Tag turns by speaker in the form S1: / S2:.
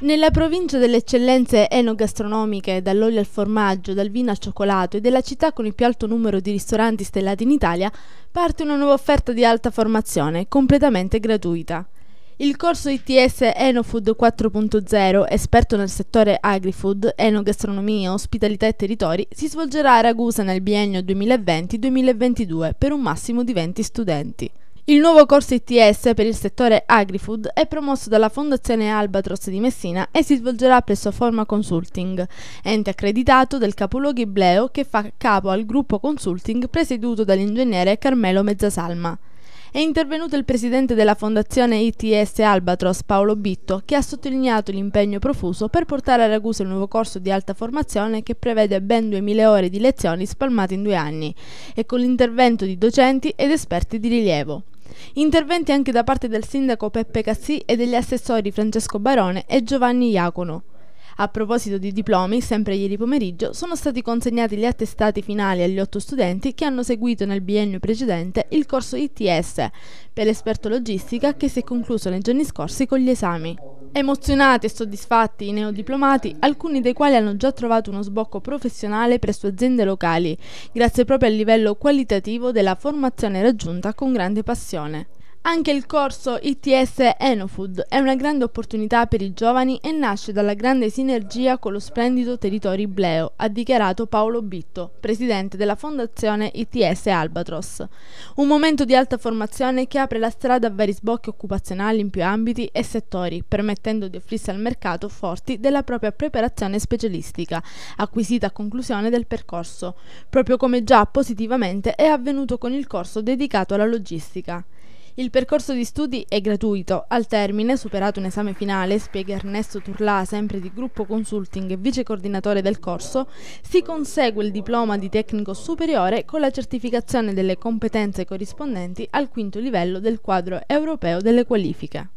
S1: Nella provincia delle eccellenze enogastronomiche, dall'olio al formaggio, dal vino al cioccolato e della città con il più alto numero di ristoranti stellati in Italia, parte una nuova offerta di alta formazione, completamente gratuita. Il corso ITS Enofood 4.0, esperto nel settore agri-food, enogastronomia, ospitalità e territori, si svolgerà a Ragusa nel biennio 2020-2022 per un massimo di 20 studenti. Il nuovo corso ITS per il settore agrifood è promosso dalla Fondazione Albatros di Messina e si svolgerà presso Forma Consulting, ente accreditato del capoluogo Ibleo che fa capo al gruppo consulting presieduto dall'ingegnere Carmelo Mezzasalma. È intervenuto il presidente della fondazione ITS Albatros, Paolo Bitto, che ha sottolineato l'impegno profuso per portare a Ragusa il nuovo corso di alta formazione che prevede ben 2.000 ore di lezioni spalmate in due anni e con l'intervento di docenti ed esperti di rilievo. Interventi anche da parte del sindaco Peppe Cassì e degli assessori Francesco Barone e Giovanni Iacono. A proposito di diplomi, sempre ieri pomeriggio sono stati consegnati gli attestati finali agli otto studenti che hanno seguito nel biennio precedente il corso ITS per l'esperto logistica che si è concluso nei giorni scorsi con gli esami. Emozionati e soddisfatti i neodiplomati, alcuni dei quali hanno già trovato uno sbocco professionale presso aziende locali, grazie proprio al livello qualitativo della formazione raggiunta con grande passione. Anche il corso ITS Enofood è una grande opportunità per i giovani e nasce dalla grande sinergia con lo splendido territorio ibleo, ha dichiarato Paolo Bitto, presidente della fondazione ITS Albatros. Un momento di alta formazione che apre la strada a vari sbocchi occupazionali in più ambiti e settori, permettendo di offrirsi al mercato forti della propria preparazione specialistica, acquisita a conclusione del percorso, proprio come già positivamente è avvenuto con il corso dedicato alla logistica. Il percorso di studi è gratuito. Al termine, superato un esame finale, spiega Ernesto Turlà, sempre di gruppo consulting e vice coordinatore del corso, si consegue il diploma di tecnico superiore con la certificazione delle competenze corrispondenti al quinto livello del quadro europeo delle qualifiche.